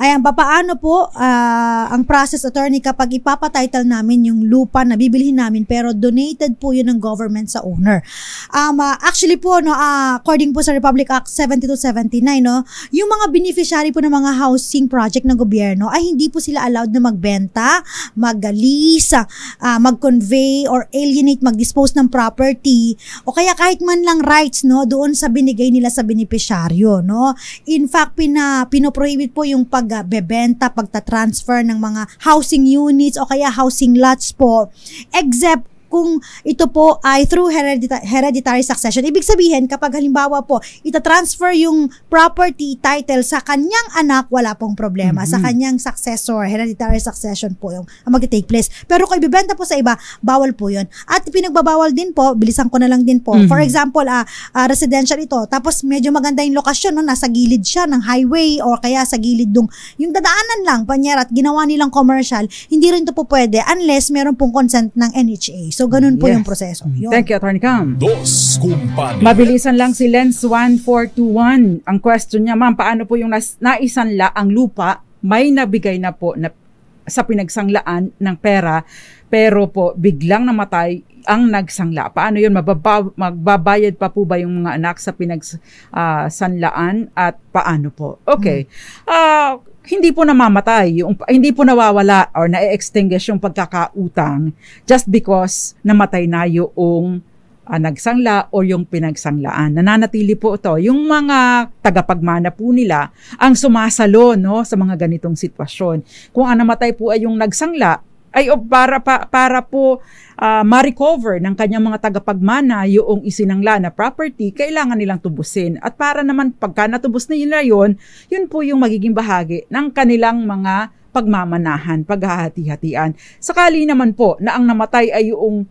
Ayan, papaano po uh, ang process attorney kapag ipapatitle namin yung lupa na bibilhin namin pero donated po yun ng government sa owner. Um, uh, actually po, no, uh, according po sa Republic Act 7279, no, yung mga beneficiary po ng mga housing project ng gobyerno ay hindi po sila allowed na magbenta, mag-lease, uh, mag-convey or alienate, mag-dispose ng property o kaya kahit man lang rights no doon sa binigay nila sa beneficiaryo no. In fact, pina pinoprohibit po yung pag pagbebenta, pagta-transfer ng mga housing units o kaya housing lots po. Except kung ito po ay through heredita- hereditary succession. Ibig sabihin, kapag halimbawa po, itatransfer yung property title sa kanyang anak, wala pong problema. Mm-hmm. Sa kanyang successor, hereditary succession po yung ang mag-take place. Pero kung ibibenta po sa iba, bawal po yun. At pinagbabawal din po, bilisan ko na lang din po. Mm-hmm. For example, uh, uh, residential ito, tapos medyo maganda yung lokasyon, no? nasa gilid siya ng highway or kaya sa gilid dong, yung dadaanan lang, panyera, at ginawa nilang commercial, hindi rin ito po pwede unless meron pong consent ng NHA. So, So, ganun po yes. yung proseso. Mm-hmm. Yun. Thank you, Attorney Cam. Dos kumpanya. Mabilisan lang si Lens 1421. Ang question niya, ma'am, paano po yung naisanla ang lupa may nabigay na po na, sa pinagsanglaan ng pera pero po biglang namatay ang nagsangla. Paano yun? Mababa, magbabayad pa po ba yung mga anak sa pinagsanlaan uh, at paano po? Okay. Mm. Uh, hindi po namamatay, yung, hindi po nawawala or na-extinguish yung pagkakautang just because namatay na yung uh, nagsangla o yung pinagsanglaan. Nananatili po ito. Yung mga tagapagmana po nila ang sumasalo no, sa mga ganitong sitwasyon. Kung ang namatay po ay yung nagsangla, ay o para pa, para po uh, ma-recover ng kanyang mga tagapagmana yung isinangla na property, kailangan nilang tubusin. At para naman pagka natubos na nila yun, yun po yung magiging bahagi ng kanilang mga pagmamanahan, paghahati-hatian. Sakali naman po na ang namatay ay yung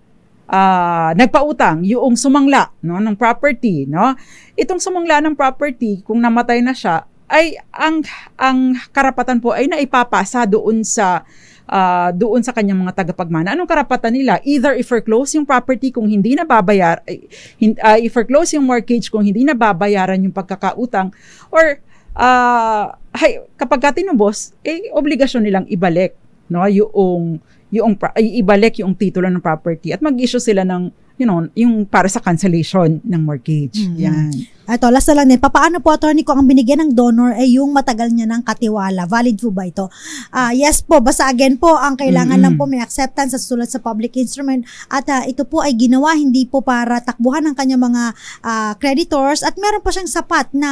uh, ah, nagpautang, yung sumangla no, ng property. No? Itong sumangla ng property, kung namatay na siya, ay ang ang karapatan po ay naipapasa doon sa uh, doon sa kanyang mga tagapagmana. Anong karapatan nila? Either i close yung property kung hindi nababayar, uh, i-foreclose yung mortgage kung hindi nababayaran yung pagkakautang, or uh, hay, kapag ka tinubos, eh, obligasyon nilang ibalik no yung yung ay, ibalik yung titulo ng property at mag-issue sila ng you know yung para sa cancellation ng mortgage mm. yan ito, last na lang din. Papaano po, attorney, kung ang binigyan ng donor ay yung matagal niya ng katiwala? Valid po ba ito? Uh, yes po. Basta again po, ang kailangan mm-hmm. lang po may acceptance sa sulat sa public instrument. At uh, ito po ay ginawa hindi po para takbuhan ng kanyang mga uh, creditors at meron po siyang sapat na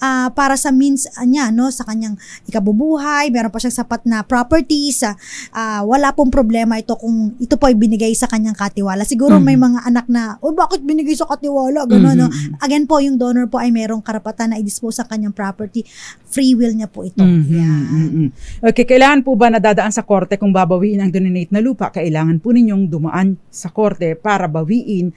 uh, para sa means uh, niya, no? Sa kanyang ikabubuhay, meron po siyang sapat na properties. Uh, uh, wala pong problema ito kung ito po ay binigay sa kanyang katiwala. Siguro mm-hmm. may mm. mga anak na, oh bakit binigay sa katiwala? Ganun, mm-hmm. no? Again po, yung yung donor po ay merong karapatan na i-dispose sa kanyang property, free will niya po ito. Mm-hmm. Yan. Mm-hmm. Okay, kailangan po ba nadadaan sa korte kung babawiin ang donate na lupa? Kailangan po ninyong dumaan sa korte para bawiin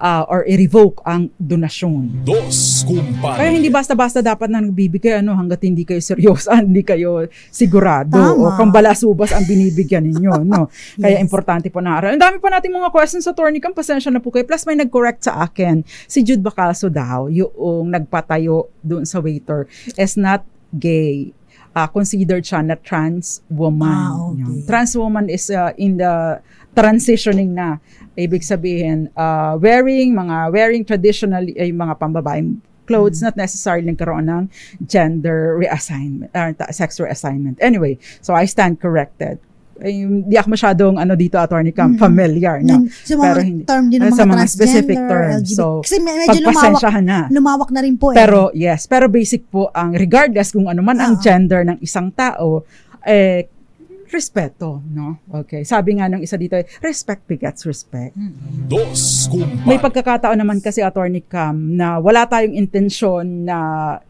uh, or i-revoke ang donasyon. Dos kumpanya. Kaya hindi basta-basta dapat na nagbibigay ano hanggat hindi kayo seryoso, hindi kayo sigurado Tama. o kambalasubas ang binibigyan ninyo, no. yes. Kaya importante po na aral. Ang dami pa nating mga questions sa Attorney Cam, pasensya na po kayo. Plus may nag-correct sa akin. Si Jude Bacalso daw, yung nagpatayo doon sa waiter is not gay uh, considered siya na trans woman. Ah, okay. Trans woman is uh, in the transitioning na. Ibig sabihin, uh, wearing mga wearing traditional ay eh, mga pambabaeng clothes, mm-hmm. not necessarily nagkaroon ng gender reassignment, uh, sex reassignment. Anyway, so I stand corrected hindi eh, ako masyadong ano dito attorney Cam mm-hmm. familiar no. Sa mga pero hindi, term din ng ah, mga, sa mga specific term. LGBT. So kasi medyo lumawak na. Lumawak na rin po eh. Pero yes, pero basic po ang regardless kung ano man uh-huh. ang ah. gender ng isang tao eh respeto, no? Okay. Sabi nga ng isa dito, respect begets respect. Dos kumpan. May pagkakataon naman kasi Attorney Cam na wala tayong intensyon na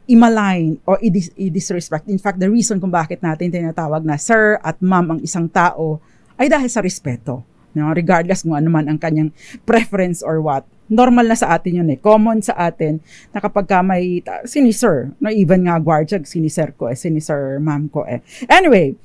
imalign o i-disrespect. In fact, the reason kung bakit natin tinatawag na sir at ma'am ang isang tao ay dahil sa respeto. No? Regardless kung ano man ang kanyang preference or what normal na sa atin yun eh. Common sa atin na kapag ka may, sini sir, no, even nga guard siya, sini ko eh, sinisir ma'am ko eh. Anyway,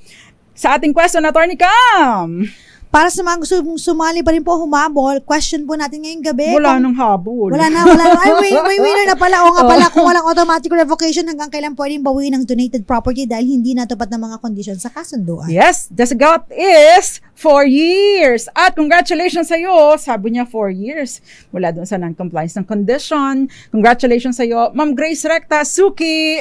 sa ating question, Attorney Cam! Para sa mga gusto sumali pa rin po humabol, question po natin ngayong gabi. Wala kung, nang habol. Wala na, wala na. Ay, may, may winner na pala. O nga pala, kung oh. walang automatic revocation, hanggang kailan pwedeng bawiin ang donated property dahil hindi natupad ng mga condition sa kasunduan. Yes, the sagot is 4 years. At congratulations sa iyo, sabi niya 4 years mula doon sa non-compliance ng condition. Congratulations sa iyo, Ma'am Grace Recta Suki.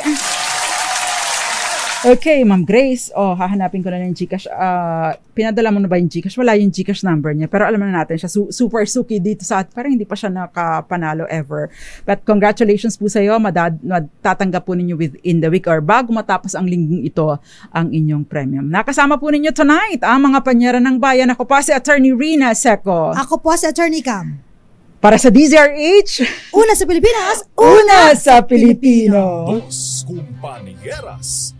Okay, Ma'am Grace. Oh, hahanapin ko na ng Gcash. Uh, pinadala mo na ba yung Gcash? Wala yung Gcash number niya. Pero alam na natin siya, su- super suki dito sa at parang hindi pa siya nakapanalo ever. But congratulations po sa iyo. Madad- matatanggap po ninyo within the week or bago matapos ang linggong ito ang inyong premium. Nakasama po ninyo tonight ang mga panyera ng bayan. Ako po si Attorney Rina Seco. Ako po si Attorney Cam. Para sa DZRH, una sa Pilipinas, una, una sa Pilipino. Dos compañeras